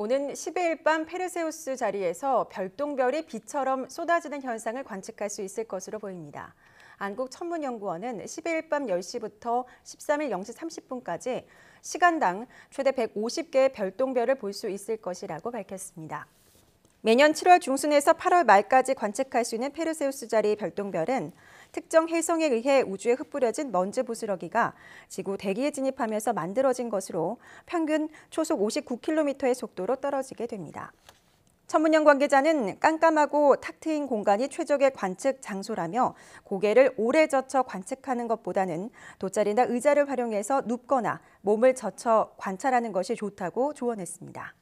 오는 12일 밤 페르세우스 자리에서 별똥별이 비처럼 쏟아지는 현상을 관측할 수 있을 것으로 보입니다. 한국천문연구원은 12일 밤 10시부터 13일 0시 30분까지 시간당 최대 150개의 별똥별을 볼 수 있을 것이라고 밝혔습니다. 매년 7월 중순에서 8월 말까지 관측할 수 있는 페르세우스 자리 별똥별은 특정 혜성에 의해 우주에 흩뿌려진 먼지 부스러기가 지구 대기에 진입하면서 만들어진 것으로 평균 초속 59km의 속도로 떨어지게 됩니다. 천문연 관계자는 깜깜하고 탁 트인 공간이 최적의 관측 장소라며 고개를 오래 젖혀 관측하는 것보다는 돗자리나 의자를 활용해서 눕거나 몸을 젖혀 관찰하는 것이 좋다고 조언했습니다.